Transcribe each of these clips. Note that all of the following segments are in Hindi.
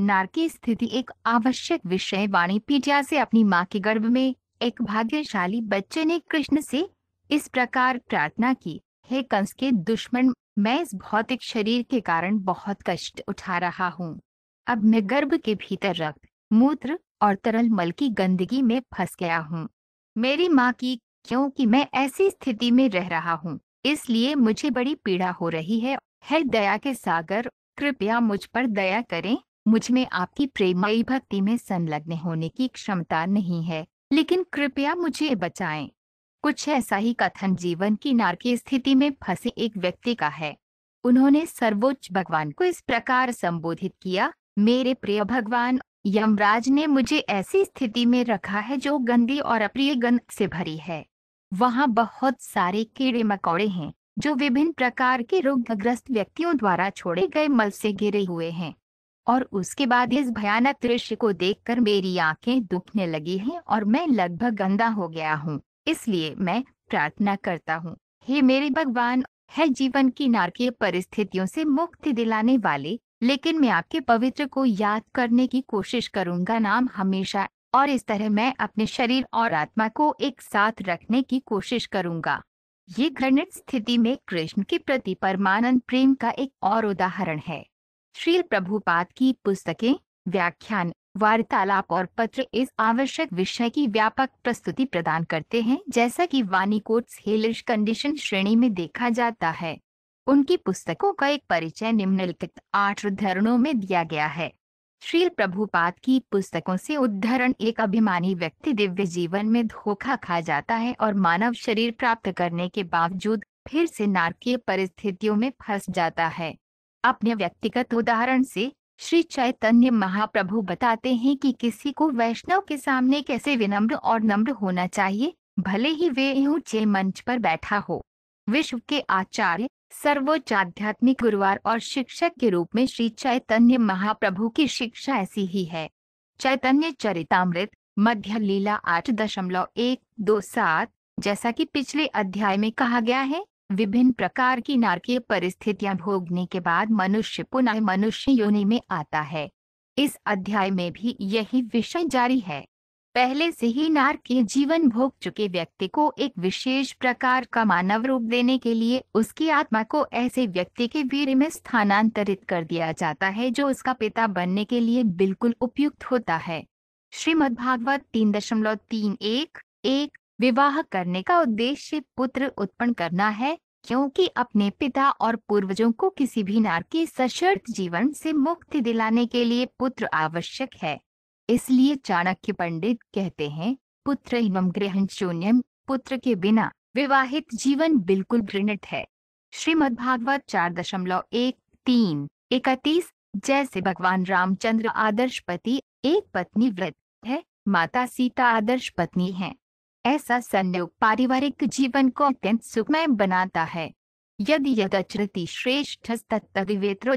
नार की स्थिति एक आवश्यक विषय वाणी पीटिया से अपनी माँ के गर्भ में एक भाग्यशाली बच्चे ने कृष्ण से इस प्रकार प्रार्थना की हे कंस के दुश्मन मैं इस भौतिक शरीर के कारण बहुत कष्ट उठा रहा हूँ अब मैं गर्भ के भीतर रक्त मूत्र और तरल मल की गंदगी में फंस गया हूँ मेरी माँ की क्योंकि मैं ऐसी स्थिति में रह रहा हूँ इसलिए मुझे बड़ी पीड़ा हो रही है है दया के सागर कृपया मुझ पर दया करें मुझ में आपकी प्रेमयी भक्ति में संलग्न होने की क्षमता नहीं है लेकिन कृपया मुझे बचाएं। कुछ ऐसा ही कथन जीवन की नारकी स्थिति में फंसे एक व्यक्ति का है उन्होंने सर्वोच्च भगवान को इस प्रकार संबोधित किया मेरे प्रिय भगवान यमराज ने मुझे ऐसी स्थिति में रखा है जो गंदी और अप्रिय गंध से भरी है वहाँ बहुत सारे कीड़े मकोड़े हैं जो विभिन्न प्रकार के रोगग्रस्त व्यक्तियों द्वारा छोड़े गए मल से घिरे हुए हैं और उसके बाद इस भयानक दृश्य को देखकर मेरी आंखें दुखने लगी हैं और मैं लगभग गंदा हो गया हूँ इसलिए मैं प्रार्थना करता हूँ हे मेरे भगवान है जीवन की नारकीय परिस्थितियों से मुक्ति दिलाने वाले लेकिन मैं आपके पवित्र को याद करने की कोशिश करूंगा नाम हमेशा और इस तरह मैं अपने शरीर और आत्मा को एक साथ रखने की कोशिश करूंगा ये घृणित स्थिति में कृष्ण के प्रति परमानंद प्रेम का एक और उदाहरण है श्रील प्रभुपाद की पुस्तकें व्याख्यान वार्तालाप और पत्र इस आवश्यक विषय की व्यापक प्रस्तुति प्रदान करते हैं जैसा कि कोट्स हेलिश कंडीशन श्रेणी में देखा जाता है उनकी पुस्तकों का एक परिचय निम्नलिखित आठ उद्धरणों में दिया गया है श्रील प्रभुपाद की पुस्तकों से उद्धरण एक अभिमानी व्यक्ति दिव्य जीवन में धोखा खा जाता है और मानव शरीर प्राप्त करने के बावजूद फिर से नारकीय परिस्थितियों में फंस जाता है अपने व्यक्तिगत उदाहरण से श्री चैतन्य महाप्रभु बताते हैं कि किसी को वैष्णव के सामने कैसे विनम्र और नम्र होना चाहिए भले ही वे ऊंचे मंच पर बैठा हो विश्व के आचार्य सर्वोच्च आध्यात्मिक गुरुवार और शिक्षक के रूप में श्री चैतन्य महाप्रभु की शिक्षा ऐसी ही है चैतन्य चरितमृत मध्य लीला आठ दशमलव एक दो सात जैसा कि पिछले अध्याय में कहा गया है विभिन्न प्रकार की नारकीय परिस्थितियां भोगने के बाद मनुष्य पुनः मनुष्य योनि में आता है इस अध्याय में भी यही विषय जारी है पहले से ही नार के जीवन भोग चुके व्यक्ति को एक विशेष प्रकार का मानव रूप देने के लिए उसकी आत्मा को ऐसे व्यक्ति के वीर में स्थानांतरित कर दिया जाता है जो उसका पिता बनने के लिए बिल्कुल उपयुक्त होता है श्रीमद भागवत तीन दशमलव तीन एक एक विवाह करने का उद्देश्य पुत्र उत्पन्न करना है क्योंकि अपने पिता और पूर्वजों को किसी भी के सशर्त जीवन से मुक्ति दिलाने के लिए पुत्र आवश्यक है इसलिए चाणक्य पंडित कहते हैं पुत्र एवं ग्रहण शून्यम पुत्र के बिना विवाहित जीवन बिल्कुल घृणित है श्रीमद भागवत चार दशमलव एक तीन इकतीस जैसे भगवान रामचंद्र आदर्श पति एक पत्नी व्रत है माता सीता आदर्श पत्नी है ऐसा संयोग पारिवारिक जीवन को अत्यंत सुखमय बनाता है यदि यदचरति श्रेष्ठ तत्तविवेत्रो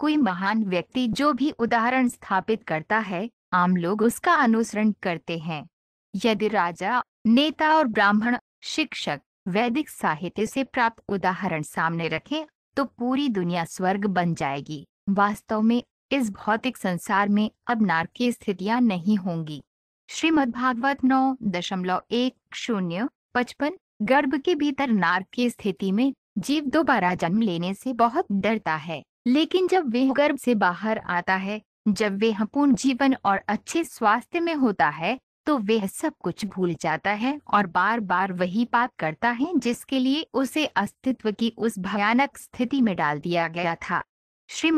कोई महान व्यक्ति जो भी उदाहरण स्थापित करता है आम लोग उसका अनुसरण करते हैं यदि राजा नेता और ब्राह्मण शिक्षक वैदिक साहित्य से प्राप्त उदाहरण सामने रखें तो पूरी दुनिया स्वर्ग बन जाएगी वास्तव में इस भौतिक संसार में अब नारकीय स्थितियाँ स्थितियां नहीं होंगी श्रीमद्भागवत नौ दशमलव एक शून्य पचपन गर्भ के भीतर नार्क की स्थिति में जीव दोबारा जन्म लेने से बहुत डरता है लेकिन जब वे गर्भ से बाहर आता है जब वे पूर्ण जीवन और अच्छे स्वास्थ्य में होता है तो वह सब कुछ भूल जाता है और बार बार वही पाप करता है जिसके लिए उसे अस्तित्व की उस भयानक स्थिति में डाल दिया गया था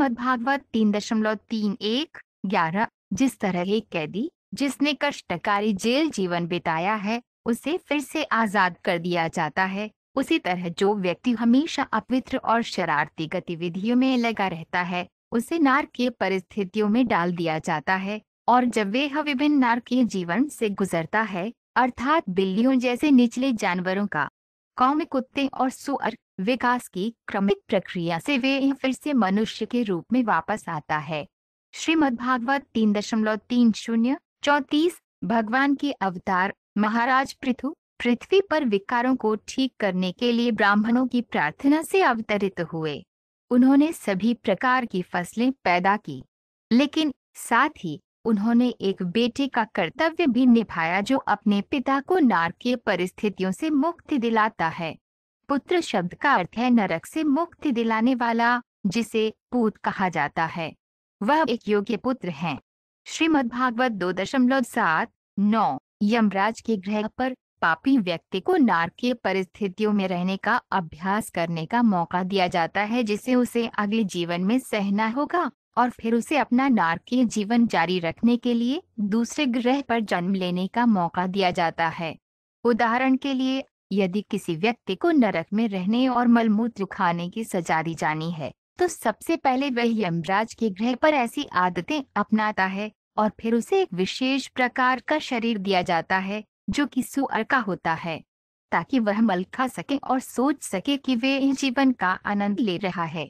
भागवत तीन दशमलव तीन एक ग्यारह जिस तरह एक कैदी जिसने कष्टकारी जेल जीवन बिताया है उसे फिर से आजाद कर दिया जाता है उसी तरह जो व्यक्ति हमेशा अपवित्र और शरारती गतिविधियों में लगा रहता है उसे नारकीय परिस्थितियों में डाल दिया जाता है और जब वे विभिन्न नारकीय जीवन से गुजरता है अर्थात बिल्लियों जैसे निचले जानवरों का कौम कुत्ते और सुअर विकास की क्रमिक प्रक्रिया से वे फिर से मनुष्य के रूप में वापस आता है भागवत तीन दशमलव तीन शून्य चौतीस भगवान के अवतार महाराज पृथु पृथ्वी पर विकारों को ठीक करने के लिए ब्राह्मणों की प्रार्थना से अवतरित हुए उन्होंने सभी प्रकार की फसलें पैदा की लेकिन साथ ही उन्होंने एक बेटे का कर्तव्य भी निभाया जो अपने पिता को नारकीय परिस्थितियों से मुक्ति दिलाता है पुत्र शब्द का अर्थ है नरक से मुक्ति दिलाने वाला जिसे पूत कहा जाता है वह एक योग्य पुत्र है भागवत दो दशमलव सात नौ यमराज के ग्रह पर पापी व्यक्ति को नारकीय परिस्थितियों में रहने का अभ्यास करने का मौका दिया जाता है जिसे उसे अगले जीवन में सहना होगा और फिर उसे अपना नारकीय जीवन जारी रखने के लिए दूसरे ग्रह पर जन्म लेने का मौका दिया जाता है उदाहरण के लिए यदि किसी व्यक्ति को नरक में रहने और मलमूत्र खाने की सजा दी जानी है तो सबसे पहले वह यमराज के ग्रह पर ऐसी आदतें अपनाता है और फिर उसे एक विशेष प्रकार का शरीर दिया जाता है जो कि सुअर का होता है ताकि वह मल खा सके और सोच सके कि वे इस जीवन का आनंद ले रहा है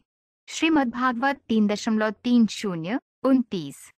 भागवत तीन दशमलव तीन शून्य उनतीस